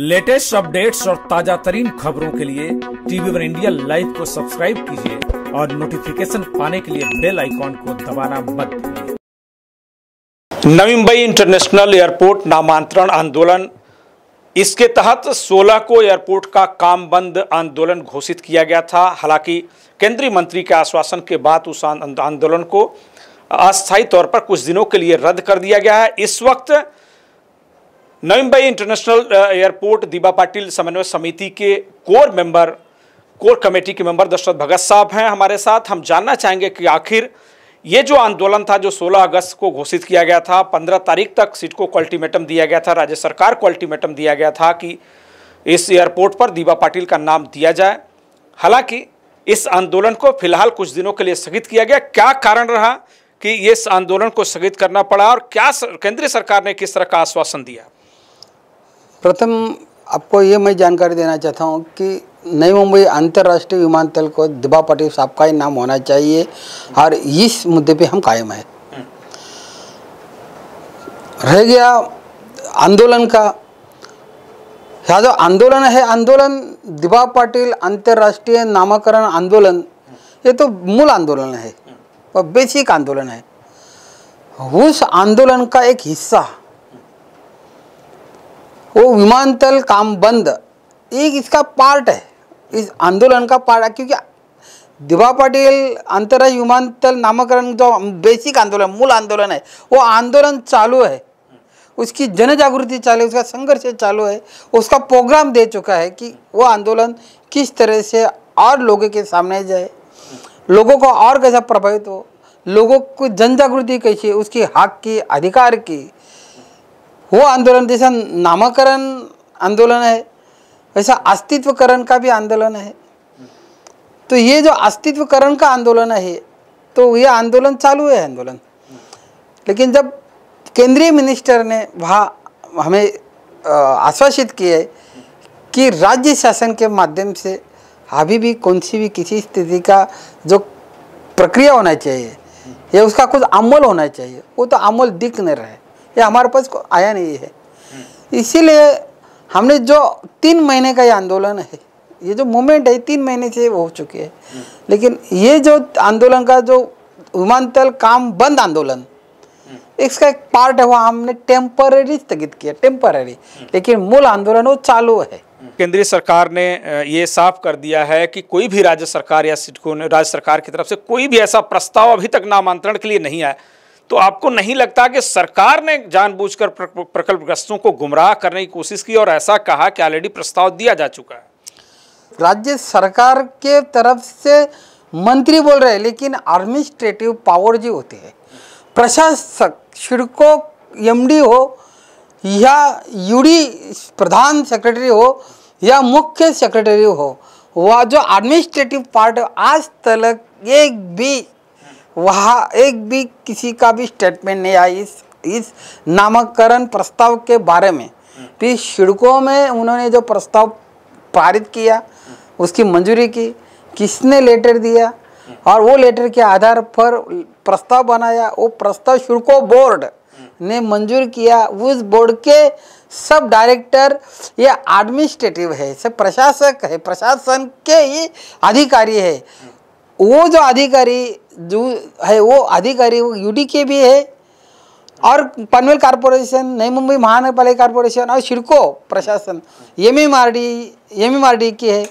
Latest updates और ताजा तरीन खबरों के लिए टीवी वन इंडिया लाइव को सब्सक्राइब कीजिए और नोटिफिकेशन पाने के लिए बेल आइकॉन को दबाना मत नवी मुंबई इंटरनेशनल एयरपोर्ट नामांतरण आंदोलन इसके तहत 16 को एयरपोर्ट का काम बंद आंदोलन घोषित किया गया था हालांकि केंद्रीय मंत्री के आश्वासन के बाद उस आंदोलन को अस्थायी तौर पर कुछ दिनों के लिए रद्द कर दिया गया है इस वक्त नवी मुंबई इंटरनेशनल एयरपोर्ट दीबा पाटिल समन्वय समिति के कोर मेंबर कोर कमेटी के मेंबर दशरथ भगत साहब हैं हमारे साथ हम जानना चाहेंगे कि आखिर ये जो आंदोलन था जो 16 अगस्त को घोषित किया गया था 15 तारीख तक सीट को अल्टीमेटम दिया गया था राज्य सरकार को अल्टीमेटम दिया गया था कि इस एयरपोर्ट पर दीबा पाटिल का नाम दिया जाए हालांकि इस आंदोलन को फिलहाल कुछ दिनों के लिए स्थगित किया गया क्या कारण रहा कि इस आंदोलन को स्थगित करना पड़ा और क्या केंद्रीय सरकार ने किस तरह का आश्वासन दिया प्रथम आपको ये मैं जानकारी देना चाहता हूँ कि नई मुंबई अंतर्राष्ट्रीय विमानतल को दिबा पाटिल साहब का ही नाम होना चाहिए और इस मुद्दे पे हम कायम हैं रह गया आंदोलन का यह जो आंदोलन है आंदोलन दिबा पाटिल अंतर्राष्ट्रीय नामकरण आंदोलन ये तो मूल आंदोलन है और बेसिक आंदोलन है उस आंदोलन का एक हिस्सा वो विमानतल काम बंद एक इसका पार्ट है इस आंदोलन का पार्ट है क्योंकि दिभा पाटिल अंतर्राष्ट्रीय विमानतल नामकरण जो बेसिक आंदोलन मूल आंदोलन है वो आंदोलन चालू है उसकी जन जागृति चालू उसका संघर्ष चालू है उसका प्रोग्राम दे चुका है कि वो आंदोलन किस तरह से और लोगों के सामने जाए लोगों को और कैसा प्रभावित हो लोगों को जन जागृति कैसी उसकी हक की अधिकार की वो आंदोलन जैसा नामकरण आंदोलन है वैसा अस्तित्वकरण का भी आंदोलन है तो ये जो अस्तित्वकरण का आंदोलन है तो ये आंदोलन चालू है आंदोलन लेकिन जब केंद्रीय मिनिस्टर ने वहाँ हमें आश्वासित किए कि राज्य शासन के माध्यम से अभी भी कौन सी भी किसी स्थिति का जो प्रक्रिया होना चाहिए या उसका कुछ अमल होना चाहिए वो तो अमल दिख नहीं रहा है ये हमारे पास आया नहीं है इसीलिए हमने जो तीन महीने का ये आंदोलन है ये जो मूवमेंट है तीन महीने से हो चुके है लेकिन ये जो आंदोलन का जो विमानतल काम बंद आंदोलन इसका एक पार्ट है वो हमने टेम्पररी स्थगित किया टेम्पररी लेकिन मूल आंदोलन वो चालू है केंद्रीय सरकार ने ये साफ कर दिया है कि कोई भी राज्य सरकार या राज्य सरकार की तरफ से कोई भी ऐसा प्रस्ताव अभी तक नामांतरण के लिए नहीं आया तो आपको नहीं लगता कि सरकार ने जानबूझकर प्रकल्पग्रस्तों को गुमराह करने की कोशिश की और ऐसा कहा कि ऑलरेडी प्रस्ताव दिया जा चुका है राज्य सरकार के तरफ से मंत्री बोल रहे हैं लेकिन एडमिनिस्ट्रेटिव पावर जी होती है प्रशासक शिड़को एमडी हो या यूडी प्रधान सेक्रेटरी हो या मुख्य सेक्रेटरी हो वह जो एडमिनिस्ट्रेटिव पार्ट आज तक एक भी वहाँ एक भी किसी का भी स्टेटमेंट नहीं आया इस इस नामकरण प्रस्ताव के बारे में फिर तो शिड़कों में उन्होंने जो प्रस्ताव पारित किया उसकी मंजूरी की किसने लेटर दिया और वो लेटर के आधार पर प्रस्ताव बनाया वो प्रस्ताव शुल्को बोर्ड ने मंजूर किया उस बोर्ड के सब डायरेक्टर ये एडमिनिस्ट्रेटिव है सब प्रशासक है प्रशासन के ही अधिकारी है वो जो अधिकारी जो है वो अधिकारी वो यूडी के भी है और पनवेल कॉर्पोरेशन नई मुंबई महानगर पालिका कॉरपोरेशन और शिड़को प्रशासन M M R D M M R D की है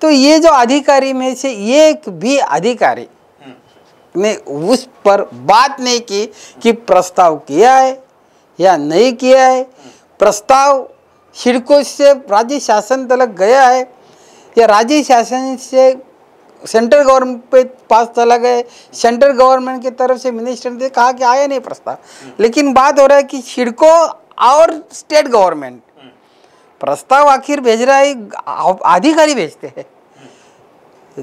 तो ये जो अधिकारी में से एक भी अधिकारी ने उस पर बात नहीं की कि प्रस्ताव किया है या नहीं किया है प्रस्ताव शिड़को से राज्य शासन तलक गया है या राज्य शासन से सेंट्रल गवर्नमेंट पे पास चला गए सेंट्रल गवर्नमेंट की तरफ से मिनिस्टर ने तो कहा कि आया नहीं प्रस्ताव लेकिन बात हो रहा है कि छिड़को और स्टेट गवर्नमेंट प्रस्ताव आखिर भेज रहा है अधिकारी भेजते हैं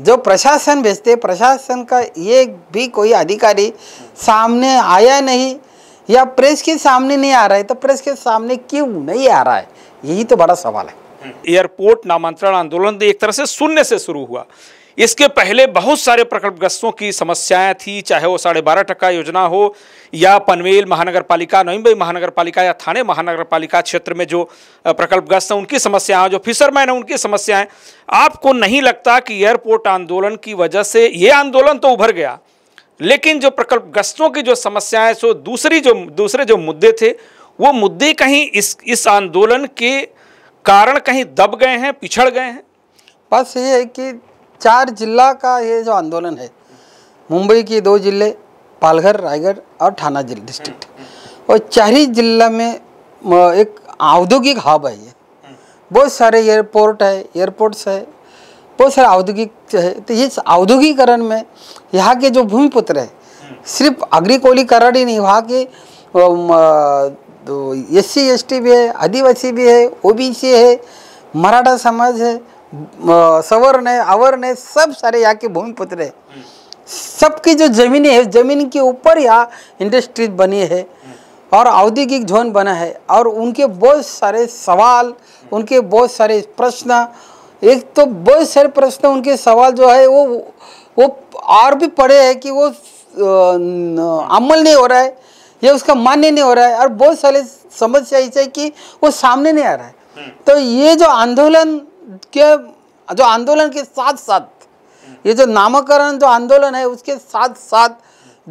जो प्रशासन भेजते प्रशासन का ये भी कोई अधिकारी सामने आया नहीं या प्रेस के सामने नहीं आ रहा है तो प्रेस के सामने क्यों नहीं आ रहा है यही तो बड़ा सवाल है एयरपोर्ट नामांतरण आंदोलन एक तरह से शून्य से शुरू हुआ इसके पहले बहुत सारे प्रकल्पग्रस्तों की समस्याएं थी चाहे वो साढ़े बारह टक्का योजना हो या पनवेल महानगर पालिका नवीम्बई महानगर पालिका या थाने महानगर पालिका क्षेत्र में जो प्रकल्पग्रस्त हैं उनकी समस्याएं हैं जो फिशरमैन हैं उनकी समस्याएं आपको नहीं लगता कि एयरपोर्ट आंदोलन की वजह से ये आंदोलन तो उभर गया लेकिन जो प्रकल्पग्रस्तों की जो समस्याएँ सो दूसरी जो दूसरे जो मुद्दे थे वो मुद्दे कहीं इस इस आंदोलन के कारण कहीं दब गए हैं पिछड़ गए हैं बस ये है कि चार जिला का ये जो आंदोलन है मुंबई के दो जिले पालघर रायगढ़ और थाना जिला डिस्ट्रिक्ट और चार ही जिला में एक औद्योगिक हब है ये बहुत सारे एयरपोर्ट है एयरपोर्ट्स है बहुत सारे औद्योगिक है तो इस औद्योगिकरण में यहाँ के जो भूमिपुत्र है सिर्फ अग्रिकोलीकरण ही नहीं वहाँ के तो एस सी एस टी भी है आदिवासी भी है ओ बी सी है मराठा समाज है सवर ने अवर ने सब सारे यहाँ के पुत्र है सबकी जो जमीन है जमीन के ऊपर यहाँ इंडस्ट्रीज बनी है और औद्योगिक जोन बना है और उनके बहुत सारे सवाल उनके बहुत सारे प्रश्न एक तो बहुत सारे प्रश्न उनके सवाल जो है वो वो और भी पड़े हैं कि वो अमल नहीं हो रहा है या उसका मान्य नहीं हो रहा है और बहुत सारे समस्या ऐसे है कि वो सामने नहीं आ रहा है हम्म। तो ये जो आंदोलन के जो आंदोलन के साथ साथ ये जो नामकरण जो आंदोलन है उसके साथ साथ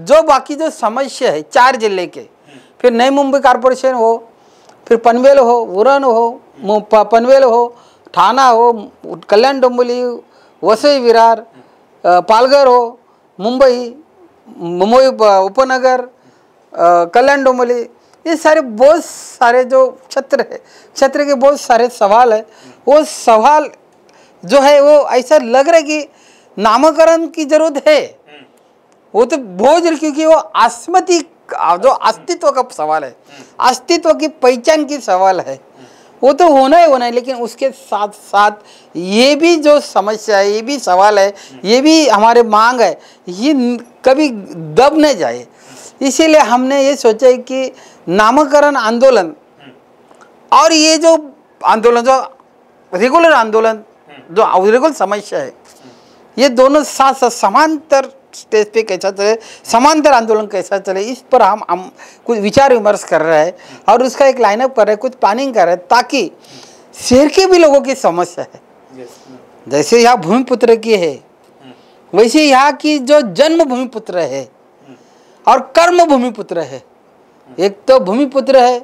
जो बाकी जो समस्या है चार जिले के फिर नई मुंबई कारपोरेशन हो फिर पनवेल हो उरन हो पनवेल हो थाना हो कल्याण डोंबली वसई विरार पालघर हो मुंबई मुंबई उपनगर कल्याण डोंबली ये सारे बहुत सारे जो क्षेत्र है क्षेत्र के बहुत सारे सवाल है वो सवाल जो है वो ऐसा लग रहा है कि नामकरण की जरूरत है वो तो जरूरी क्योंकि वो आस्मति जो अस्तित्व का सवाल है अस्तित्व की पहचान की सवाल है वो तो होना ही होना है लेकिन उसके साथ साथ ये भी जो समस्या है ये भी सवाल है ये भी हमारे मांग है ये कभी दब न जाए इसीलिए हमने ये सोचा है कि नामकरण आंदोलन और ये जो आंदोलन जो रेगुलर आंदोलन हम्म। जो रेगुलर समस्या है ये दोनों साथ साथ समांतर स्टेज पे कैसा चले समांतर आंदोलन कैसा चले इस पर हम, हम कुछ विचार विमर्श कर रहे हैं और उसका एक लाइनअप कर रहे हैं कुछ प्लानिंग कर रहे हैं ताकि शहर के भी लोगों की समस्या है जैसे यहाँ भूमिपुत्र की है हम्म। वैसे यहाँ की जो जन्म भूमिपुत्र है हम्म। और कर्म भूमिपुत्र है एक तो भूमिपुत्र है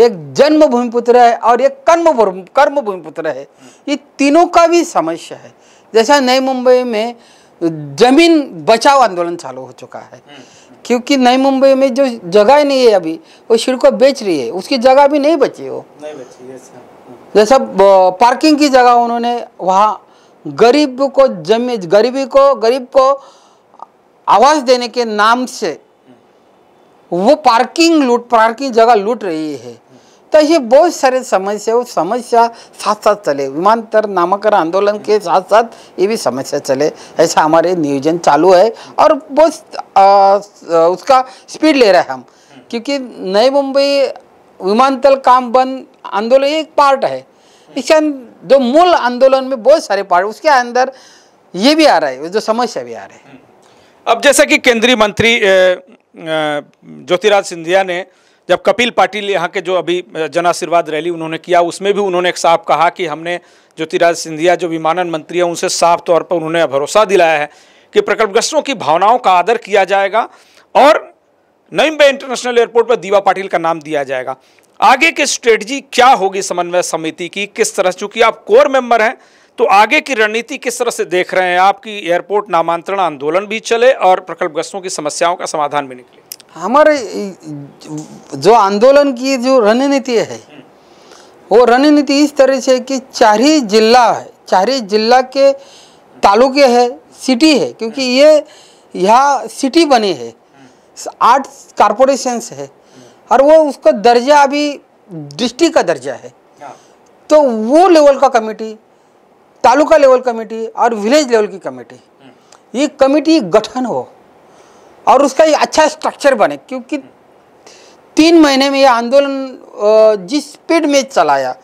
एक जन्म भूमिपुत्र है और एक कर्म कर्म भूमिपुत्र है ये तीनों का भी समस्या है जैसा नई मुंबई में जमीन बचाओ आंदोलन चालू हो चुका है हम्म, हम्म। क्योंकि नई मुंबई में जो जगह नहीं है अभी वो शिड़को बेच रही है उसकी जगह भी नहीं बची हो जैसा पार्किंग की जगह उन्होंने वहाँ गरीब को जमी गरीबी को गरीब को आवाज़ देने के नाम से वो पार्किंग लूट पार्किंग जगह लूट रही है तो ये बहुत सारे समस्या वो समस्या साथ साथ चले विमानतर नामकर आंदोलन के साथ साथ ये भी समस्या चले ऐसा हमारे नियोजन चालू है और बहुत उसका स्पीड ले रहे हैं हम क्योंकि नई मुंबई विमानतल काम बंद आंदोलन एक पार्ट है इसके जो मूल आंदोलन में बहुत सारे पार्ट उसके अंदर ये भी आ रहा है जो समस्या भी आ रही है अब जैसा कि केंद्रीय मंत्री ज्योतिराज सिंधिया ने जब कपिल पाटिल यहाँ के जो अभी जन आशीर्वाद रैली उन्होंने किया उसमें भी उन्होंने एक साफ कहा कि हमने ज्योतिराज सिंधिया जो विमानन मंत्री हैं उनसे साफ तौर पर उन्होंने भरोसा दिलाया है कि प्रकल्पग्रस्तों की भावनाओं का आदर किया जाएगा और नईम्बे इंटरनेशनल एयरपोर्ट पर दीवा पाटिल का नाम दिया जाएगा आगे की स्ट्रेटजी क्या होगी समन्वय समिति की किस तरह चूंकि आप कोर मेंबर हैं तो आगे की रणनीति किस तरह से देख रहे हैं आपकी एयरपोर्ट नामांतरण आंदोलन भी चले और प्रकल्पग्रस्तों की समस्याओं का समाधान भी निकले हमारे जो आंदोलन की जो रणनीति है वो रणनीति इस तरह से कि चार ही जिला है ही जिला के तालुके है सिटी है क्योंकि ये यहाँ सिटी बनी है आठ कारपोरेशंस है और वो उसका दर्जा अभी डिस्ट्रिक्ट का दर्जा है हाँ। तो वो लेवल का कमेटी तालुका लेवल कमेटी और विलेज लेवल की कमेटी ये कमेटी गठन हो और उसका ये अच्छा स्ट्रक्चर बने क्योंकि तीन महीने में यह आंदोलन जिस स्पीड में चलाया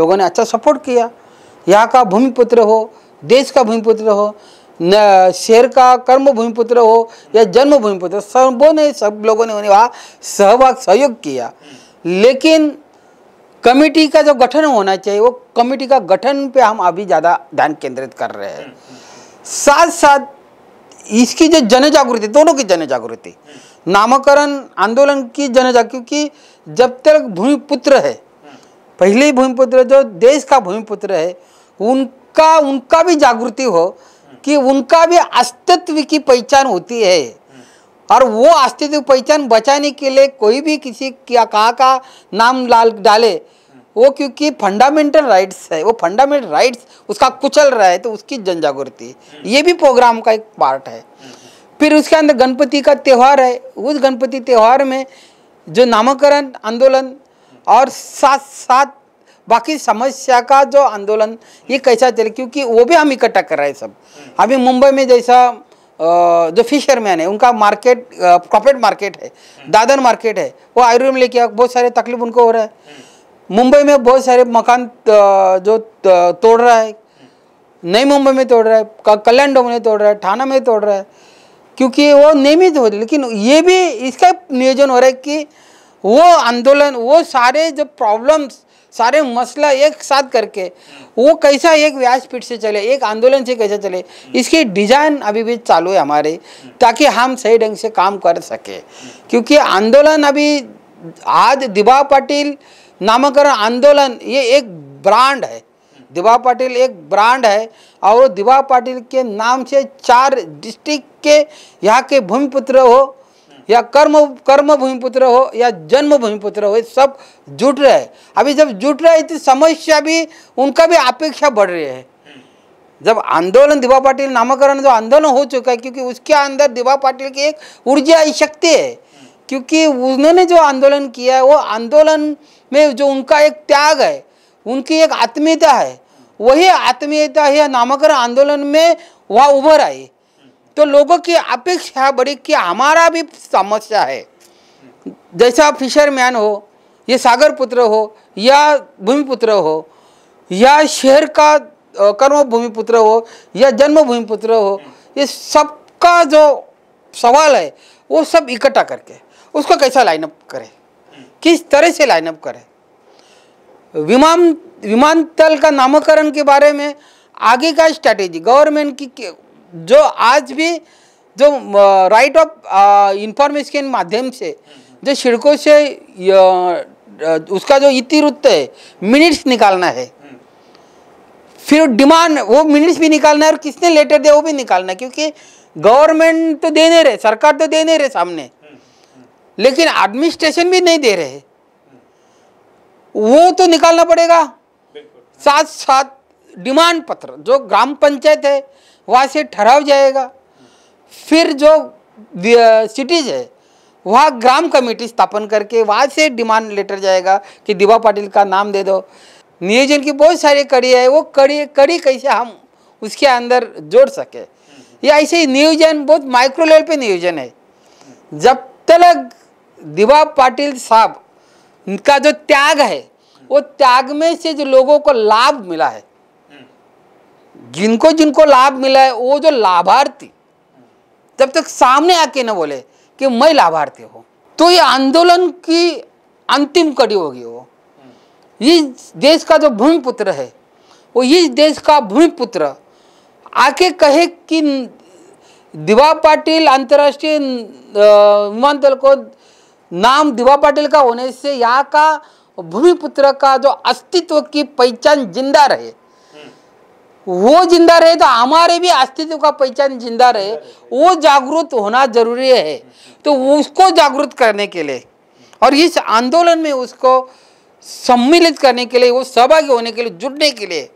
लोगों ने अच्छा सपोर्ट किया यहाँ का भूमिपुत्र हो देश का भूमिपुत्र हो न शहर का कर्म भूमिपुत्र हो या जन्म भूमिपुत्र सबों ने सब लोगों ने उन्हें वहाँ सहभाग सहयोग किया लेकिन कमेटी का जो गठन होना चाहिए वो कमेटी का गठन पे हम अभी ज़्यादा ध्यान केंद्रित कर रहे हैं साथ साथ इसकी जो जन जागृति दोनों की जन जागृति नामकरण आंदोलन की जन क्योंकि जब तक भूमिपुत्र है पहले भूमिपुत्र जो देश का भूमिपुत्र है उनका उनका भी जागृति हो कि उनका भी अस्तित्व की पहचान होती है और वो अस्तित्व पहचान बचाने के लिए कोई भी किसी क्या कहा का नाम लाल डाले वो क्योंकि फंडामेंटल राइट्स है वो फंडामेंटल राइट्स उसका कुचल रहा है तो उसकी जन जागृति ये भी प्रोग्राम का एक पार्ट है फिर उसके अंदर गणपति का त्यौहार है उस गणपति त्यौहार में जो नामकरण आंदोलन और साथ साथ बाकी समस्या का जो आंदोलन ये कैसा चले क्योंकि वो भी हम इकट्ठा कर रहे हैं सब अभी मुंबई में जैसा जो फिशरमैन है उनका मार्केट कॉपरेट मार्केट है दादन मार्केट है वो आयुर्वेद लेके बहुत सारे तकलीफ उनको हो रहा है मुंबई में बहुत सारे मकान जो तोड़ रहा है नई मुंबई में तोड़ रहा है कल्याण डोम में तोड़ रहा है थाना में तोड़ रहा है क्योंकि वो नियमित हो लेकिन ये भी इसका नियोजन हो रहा है कि वो आंदोलन वो सारे जो प्रॉब्लम्स सारे मसला एक साथ करके वो कैसा एक व्यासपीठ से चले एक आंदोलन से कैसे चले इसकी डिजाइन अभी भी चालू है हमारे ताकि हम सही ढंग से काम कर सके क्योंकि आंदोलन अभी आज दिबा पाटिल नामकरण आंदोलन ये एक ब्रांड है दिबा पाटिल एक ब्रांड है और दिबा पाटिल के नाम से चार डिस्ट्रिक्ट के यहाँ के भूमिपुत्र हो या कर्म कर्म भूमिपुत्र हो या जन्म भूमिपुत्र हो सब जुट रहे हैं अभी जब जुट रहे हैं तो समस्या भी उनका भी अपेक्षा बढ़ रही है जब आंदोलन दिवा पाटिल नामकरण जो आंदोलन हो चुका है क्योंकि उसके अंदर दिवा पाटिल की एक ऊर्जा शक्ति है क्योंकि उन्होंने जो आंदोलन किया है वो आंदोलन में जो उनका एक त्याग है उनकी एक आत्मीयता है वही आत्मीयता है नामकरण आंदोलन में वह उभर आई तो लोगों की अपेक्षा बड़ी कि हमारा भी समस्या है जैसा फिशरमैन हो या सागर पुत्र हो या भूमिपुत्र हो या शहर का कर्म भूमिपुत्र हो या जन्म भूमिपुत्र हो ये सबका जो सवाल है वो सब इकट्ठा करके उसको कैसा लाइनअप करें किस तरह से लाइनअप करें विमान विमानतल का नामकरण के बारे में आगे का स्ट्रैटेजी गवर्नमेंट की जो आज भी जो राइट ऑफ इंफॉर्मेशन के माध्यम से जो सिड़कों से उसका जो इतिवृत्त है मिनट्स निकालना है फिर डिमांड वो मिनट्स भी निकालना है और किसने लेटर दिया वो भी निकालना है क्योंकि गवर्नमेंट तो दे नहीं रहे सरकार तो दे नहीं रहे सामने लेकिन एडमिनिस्ट्रेशन भी नहीं दे रहे वो तो निकालना पड़ेगा साथ साथ डिमांड पत्र जो ग्राम पंचायत है वहाँ से ठहराव जाएगा फिर जो सिटीज है वहाँ ग्राम कमेटी स्थापन करके वहाँ से डिमांड लेटर जाएगा कि दिवा पाटिल का नाम दे दो नियोजन की बहुत सारी कड़ी है वो कड़ी कड़ी कैसे हम उसके अंदर जोड़ सके ये ऐसे ही नियोजन बहुत माइक्रो लेवल पे नियोजन है जब तक दिवा पाटिल साहब का जो त्याग है वो त्याग में से जो लोगों को लाभ मिला है जिनको जिनको लाभ मिला है वो जो लाभार्थी तब तक सामने आके ना बोले कि मैं लाभार्थी हूँ तो ये आंदोलन की अंतिम कड़ी होगी वो इस देश का जो भूमिपुत्र है वो इस देश का भूमिपुत्र आके कहे कि दिवा पाटिल अंतर्राष्ट्रीय विमानतल को नाम दिवा पाटिल का होने से यहाँ का भूमिपुत्र का जो अस्तित्व की पहचान जिंदा रहे वो जिंदा रहे तो हमारे भी अस्तित्व का पहचान जिंदा रहे वो जागरूक होना जरूरी है तो उसको जागरूक करने के लिए और इस आंदोलन में उसको सम्मिलित करने के लिए वो सहभागी होने के लिए जुड़ने के लिए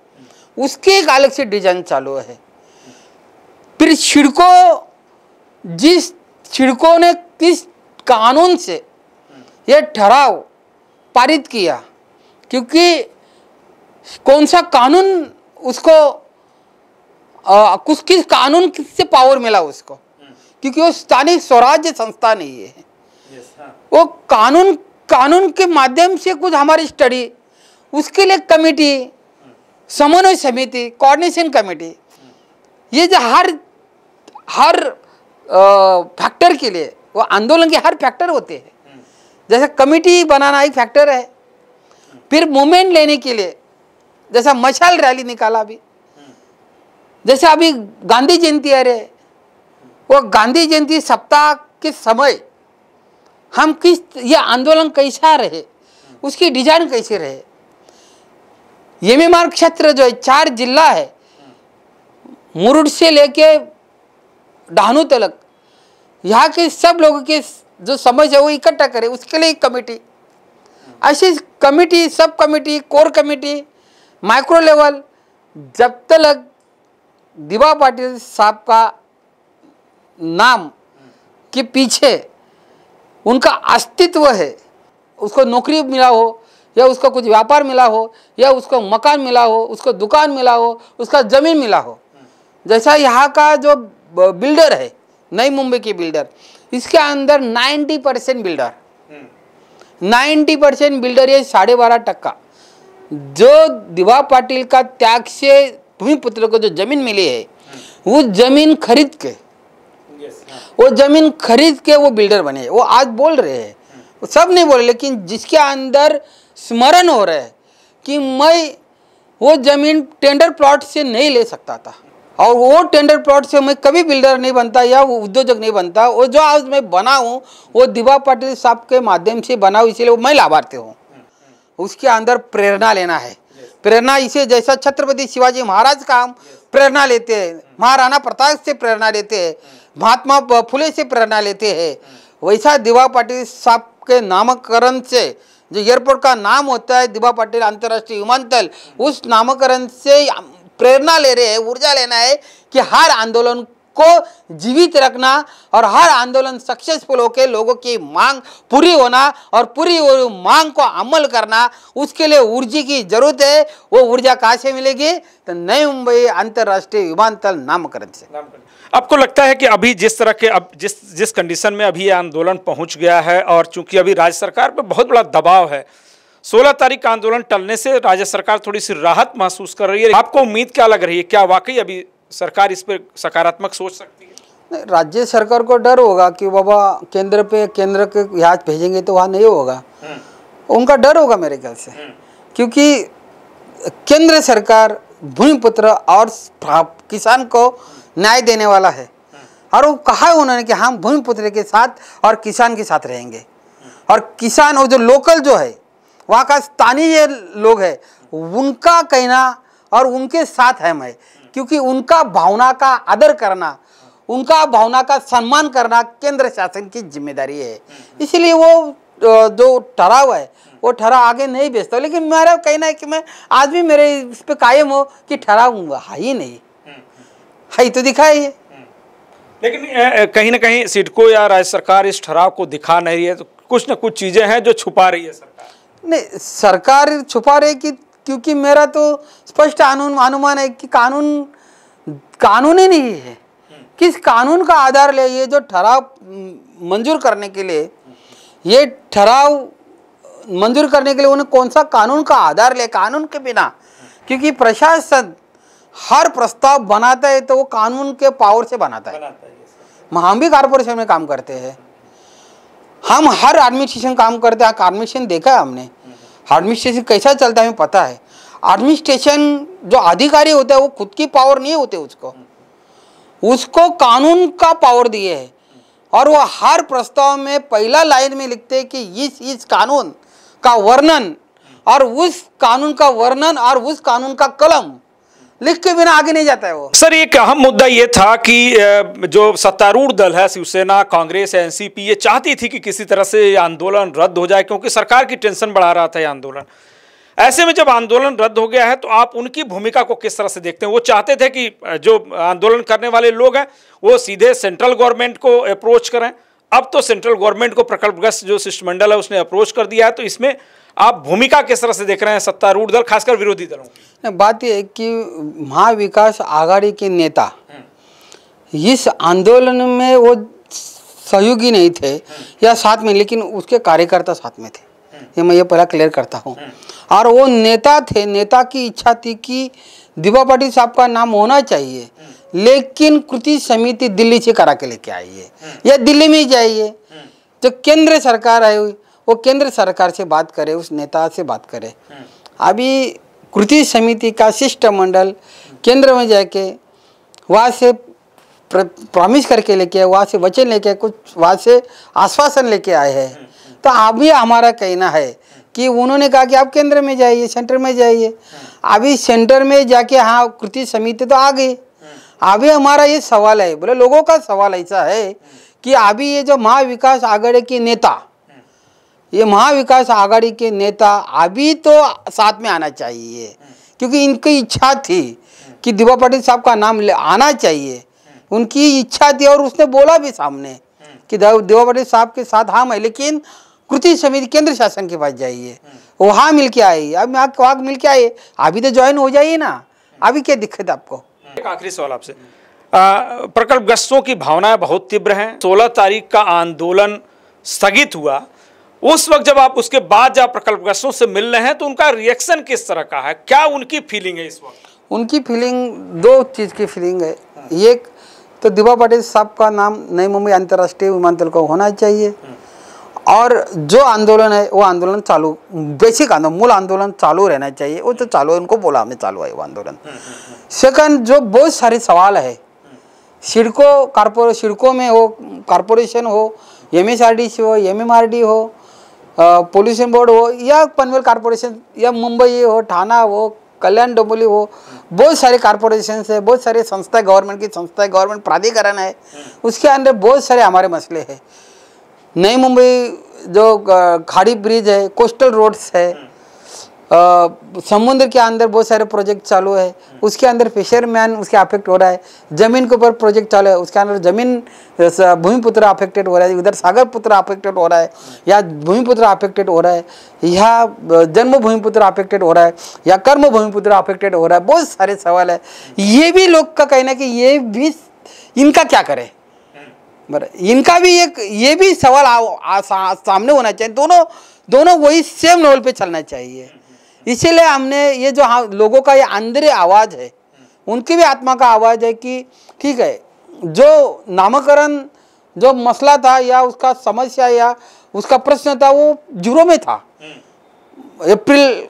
उसके एक अलग से डिजाइन चालू है फिर छिड़को जिस छिड़को ने किस कानून से यह ठहराव पारित किया क्योंकि कौन सा कानून उसको आ, कुछ किस कानून से पावर मिला उसको हम्म। क्योंकि वो स्थानीय स्वराज्य संस्था नहीं है हाँ। वो कानून कानून के माध्यम से कुछ हमारी स्टडी उसके लिए कमेटी हम्म। समन्वय समिति कोऑर्डिनेशन हम्म। कमेटी ये जो हर हर फैक्टर के लिए वो आंदोलन के हर फैक्टर होते हैं जैसे कमेटी बनाना एक फैक्टर है फिर मूवमेंट लेने के लिए जैसा मशाल रैली निकाला अभी जैसे अभी गांधी जयंती आ रहे वो गांधी जयंती सप्ताह के समय हम किस ये आंदोलन कैसा रहे उसकी डिजाइन कैसे रहे एम क्षेत्र जो है चार जिला है मुरुड से लेके डहानू तलक यहाँ के सब लोगों के जो समझ है वो इकट्ठा करे उसके लिए एक कमेटी ऐसी कमेटी सब committee core committee micro level जब तक दिवा पाटिल साहब का नाम के पीछे उनका अस्तित्व है उसको नौकरी मिला हो या उसको कुछ व्यापार मिला हो या उसको मकान मिला हो उसको दुकान मिला हो उसका ज़मीन मिला हो जैसा यहाँ का जो बिल्डर है नई मुंबई के बिल्डर इसके अंदर 90 परसेंट बिल्डर हम्म। 90 परसेंट बिल्डर ये साढ़े बारह टक्का जो दिवा पाटिल का त्याग से भूमिपुत्र को जो जमीन मिली है वो जमीन खरीद के हाँ। वो जमीन खरीद के वो बिल्डर बने वो आज बोल रहे हैं सब नहीं बोले लेकिन जिसके अंदर स्मरण हो रहा है कि मैं वो जमीन टेंडर प्लॉट से नहीं ले सकता था और वो टेंडर प्लॉट से मैं कभी बिल्डर नहीं बनता या वो उद्योजक नहीं बनता वो जो आज मैं बना हूँ वो दिवा पाटिल साहब के माध्यम से बना हूँ इसीलिए मैं लाभार्थी हूँ उसके अंदर प्रेरणा लेना है प्रेरणा इसे जैसा छत्रपति शिवाजी महाराज का हम प्रेरणा लेते हैं hmm. महाराणा प्रताप से प्रेरणा लेते हैं hmm. महात्मा फुले से प्रेरणा लेते हैं hmm. वैसा दिवा पाटिल साहब के नामकरण से जो एयरपोर्ट का नाम होता है दिवा पाटिल अंतर्राष्ट्रीय विमानतल उस नामकरण से प्रेरणा ले रहे हैं ऊर्जा लेना है कि हर आंदोलन को जीवित रखना और हर आंदोलन सक्सेसफुल होकर लोगों की मांग पूरी होना और पूरी मांग को अमल करना उसके लिए ऊर्जा की जरूरत है वो ऊर्जा कहाँ से मिलेगी तो नई मुंबई अंतर्राष्ट्रीय विमानतल नामकरण से आपको लगता है कि अभी जिस तरह के अब जिस जिस कंडीशन में अभी ये आंदोलन पहुंच गया है और चूंकि अभी राज्य सरकार पर बहुत बड़ा दबाव है 16 तारीख का आंदोलन टलने से राज्य सरकार थोड़ी सी राहत महसूस कर रही है आपको उम्मीद क्या लग रही है क्या वाकई अभी सरकार इस पर सकारात्मक सोच सकती है राज्य सरकार को डर होगा कि बाबा केंद्र पे केंद्र के यहाँ भेजेंगे तो वहाँ नहीं होगा हम्म। उनका डर होगा मेरे ख्याल से हम्म। क्योंकि केंद्र सरकार भूमिपुत्र और किसान को न्याय देने वाला है हम्म। और वो कहा है उन्होंने कि हम भूमिपुत्र के साथ और किसान के साथ रहेंगे और किसान और जो लोकल जो है वहाँ का स्थानीय लोग है उनका कहना और उनके साथ है मैं क्योंकि उनका भावना का आदर करना उनका भावना का सम्मान करना केंद्र शासन की जिम्मेदारी है इसलिए वो जो ठहराव है वो ठहराव आगे नहीं बेचता लेकिन मेरा कहना है कि मैं आज भी मेरे इस पर कायम हो कि ठहराव हूँ हाई ही नहीं हाई तो दिखाई है लेकिन कहीं ना कहीं सिडको या राज्य सरकार इस ठहराव को दिखा नहीं रही है तो कुछ ना कुछ चीज़ें हैं जो छुपा रही है सरकार नहीं सरकार छुपा रही है कि क्योंकि मेरा तो स्पष्ट अनुमान है कि कानून कानून ही नहीं है किस कानून का आधार ले ये जो ठहराव मंजूर करने के लिए ये ठहराव मंजूर करने के लिए उन्हें कौन सा कानून का आधार ले कानून के बिना क्योंकि प्रशासन हर प्रस्ताव बनाता है तो वो कानून के पावर से बनाता है, है हम भी कारपोरेशन में काम करते हैं हम हर एडमिनिस्ट्रेशन काम करते हैं एडमिनिस्ट्रेशन देखा है हमने एडमिनिस्ट्रेशन कैसा चलता है हमें पता है एडमिनिस्ट्रेशन जो अधिकारी होता है वो खुद की पावर नहीं होते उसको उसको कानून का पावर दिए है और वो हर प्रस्ताव में पहला लाइन में लिखते हैं कि इस इस कानून का वर्णन और उस कानून का वर्णन और उस कानून का कलम लिख के बिना आगे नहीं जाता है वो सर एक अहम मुद्दा ये था कि जो सत्तारूढ़ दल है शिवसेना कांग्रेस एनसीपी ये चाहती थी कि किसी तरह से आंदोलन रद्द हो जाए क्योंकि सरकार की टेंशन बढ़ा रहा था ये आंदोलन ऐसे में जब आंदोलन रद्द हो गया है तो आप उनकी भूमिका को किस तरह से देखते हैं वो चाहते थे कि जो आंदोलन करने वाले लोग हैं वो सीधे सेंट्रल गवर्नमेंट को अप्रोच करें अब तो सेंट्रल गवर्नमेंट को प्रकल्पग्रस्त जो शिष्टमंडल है उसने अप्रोच कर दिया है तो इसमें आप भूमिका किस तरह से देख रहे हैं सत्तारूढ़ दल खासकर विरोधी दलों बात यह कि महाविकास आघाड़ी के नेता हम्म। इस आंदोलन में वो सहयोगी नहीं थे हम्म। या साथ में लेकिन उसके कार्यकर्ता साथ में थे हम्म। ये मैं ये पहला क्लियर करता हूँ और वो नेता थे नेता की इच्छा थी कि दिवा पाटिल साहब का नाम होना चाहिए लेकिन कृति समिति दिल्ली से करा के लेके आई है या दिल्ली में ही जाइए तो केंद्र सरकार आई हुई वो केंद्र सरकार से बात करे उस नेता से बात करे अभी कृति समिति का शिष्टमंडल केंद्र में जाके वहाँ से प्रॉमिस करके लेके आए वहाँ से वचन लेके कुछ वहाँ से आश्वासन लेके आए हैं तो अभी हमारा कहना है कि उन्होंने कहा कि आप केंद्र में जाइए सेंटर में जाइए अभी सेंटर में जाके हाँ कृति समिति तो आ गई अभी हमारा ये सवाल है बोले लोगों का सवाल ऐसा है कि अभी ये जो महाविकास आघाड़ी के नेता ये महाविकास आघाड़ी के नेता अभी तो साथ में आना चाहिए क्योंकि इनकी इच्छा थी कि दिवा पाटिल साहब का नाम ले आना चाहिए उनकी इच्छा थी और उसने बोला भी सामने कि दिवा पाटिल साहब के साथ हम है लेकिन कृति समिति केंद्र शासन के पास जाइए वहाँ मिल के आइए अब वहाँ मिल के आइए अभी तो ज्वाइन हो जाइए ना अभी क्या दिक्कत आपको एक आखिरी सवाल आपसे प्रकल्पग्रस्तों की भावनाएं बहुत तीव्र हैं 16 तारीख का आंदोलन स्थगित हुआ उस वक्त जब आप उसके बाद जब प्रकल्पग्रस्तों से मिल रहे हैं तो उनका रिएक्शन किस तरह का है क्या उनकी फीलिंग है इस वक्त उनकी फीलिंग दो चीज़ की फीलिंग है एक तो दिवा पाटिल साहब का नाम नई मुंबई अंतर्राष्ट्रीय विमानतल का होना चाहिए और जो आंदोलन है वो आंदोलन चालू बेसिक आंदोलन मूल आंदोलन चालू रहना चाहिए वो तो चालू है उनको बोला हमें चालू है वो आंदोलन सेकंड जो बहुत सारे सवाल है सिड़को कारपोरे सिड़कों में हो कारपोरेशन हो एम हो एम हो पोल्यूशन बोर्ड हो या पनवेल कॉरपोरेशन या मुंबई हो थाना हो कल्याण डोमोली हो बहुत सारे कॉरपोरेशन है बहुत सारे संस्था गवर्नमेंट की संस्था गवर्नमेंट प्राधिकरण है उसके अंदर बहुत सारे हमारे मसले हैं नई मुंबई जो खाड़ी ब्रिज है कोस्टल रोड्स है समुद्र के अंदर बहुत सारे प्रोजेक्ट चालू है उसके अंदर फिशरमैन उसके अफेक्ट हो रहा है ज़मीन के ऊपर प्रोजेक्ट चालू है उसके अंदर ज़मीन भूमिपुत्र अफेक्टेड हो रहा है उधर सागर पुत्र अफेक्टेड हो रहा है या भूमिपुत्र अफेक्टेड हो रहा है या जन्म भूमिपुत्र अफेक्टेड हो रहा है या कर्म भूमिपुत्र अफेक्टेड हो रहा है बहुत सारे सवाल है ये भी लोग का कहना है कि ये भी इनका क्या करे बर इनका भी एक ये भी सवाल आ, आ, सा, सामने होना चाहिए दोनों दोनों वही सेम लेवल पे चलना चाहिए इसीलिए हमने ये जो हाँ, लोगों का ये अंदर आवाज़ है उनकी भी आत्मा का आवाज़ है कि ठीक है जो नामकरण जो मसला था या उसका समस्या या उसका प्रश्न था वो जीरो में था अप्रैल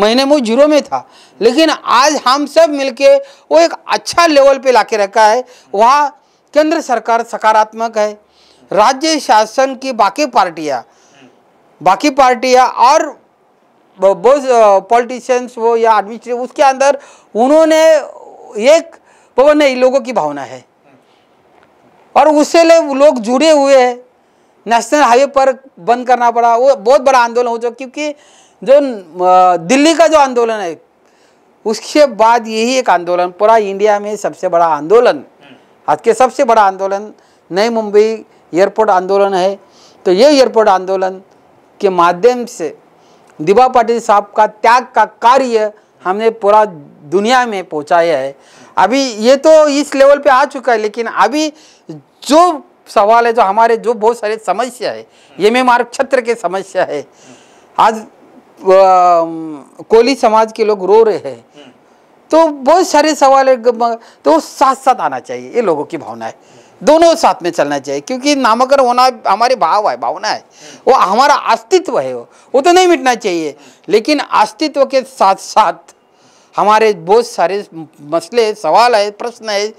महीने में जीरो में था लेकिन आज हम सब मिलके वो एक अच्छा लेवल पे लाके रखा है वहाँ केंद्र सरकार सकारात्मक है राज्य शासन की बाकी पार्टियाँ बाकी पार्टियाँ और बोस पॉलिटिशियंस uh, वो या एडमिनिस्ट्रेटिव उसके अंदर उन्होंने एक पवन नहीं लोगों की भावना है और उससे लोग जुड़े हुए हैं नेशनल हाईवे पर बंद करना पड़ा वो बहुत बड़ा आंदोलन हो चुका क्योंकि जो uh, दिल्ली का जो आंदोलन है उसके बाद यही एक आंदोलन पूरा इंडिया में सबसे बड़ा आंदोलन हम्म। आज के सबसे बड़ा आंदोलन नई मुंबई एयरपोर्ट आंदोलन है तो ये एयरपोर्ट आंदोलन के माध्यम से दिबा पाटिल साहब का त्याग का कार्य हमने पूरा दुनिया में पहुंचाया है अभी ये तो इस लेवल पे आ चुका है लेकिन अभी जो सवाल है जो हमारे जो बहुत सारे समस्या है ये में हमारे क्षेत्र के समस्या है आज कोली समाज के लोग रो रहे हैं तो बहुत सारे सवाल है तो साथ साथ आना चाहिए ये लोगों की भावना है दोनों साथ में चलना चाहिए क्योंकि नामकरण होना हमारे भाव है भावना है वो हमारा अस्तित्व है वो वो तो नहीं मिटना चाहिए लेकिन अस्तित्व के साथ साथ हमारे बहुत सारे मसले सवाल है प्रश्न है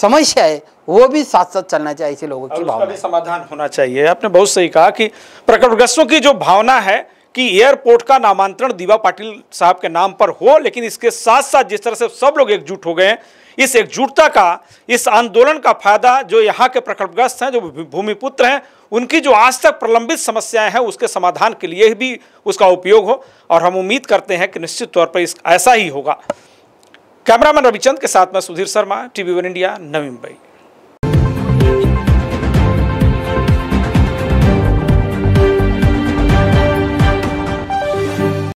समस्या है वो भी साथ साथ चलना चाहिए ऐसे लोगों की भावना समाधान होना चाहिए आपने बहुत सही कहा कि प्रकटग्रस्तों की जो भावना है कि एयरपोर्ट का नामांतरण दीवा पाटिल साहब के नाम पर हो लेकिन इसके साथ साथ जिस तरह से सब लोग एकजुट हो गए हैं इस एकजुटता का इस आंदोलन का फायदा जो यहाँ के प्रकल्पग्रस्त हैं जो भूमिपुत्र हैं उनकी जो आज तक प्रलंबित समस्याएं हैं उसके समाधान के लिए भी उसका उपयोग हो और हम उम्मीद करते हैं कि निश्चित तौर पर इस ऐसा ही होगा कैमरामैन रविचंद के साथ में Sudhir Sharma TV one India Navi Mumbai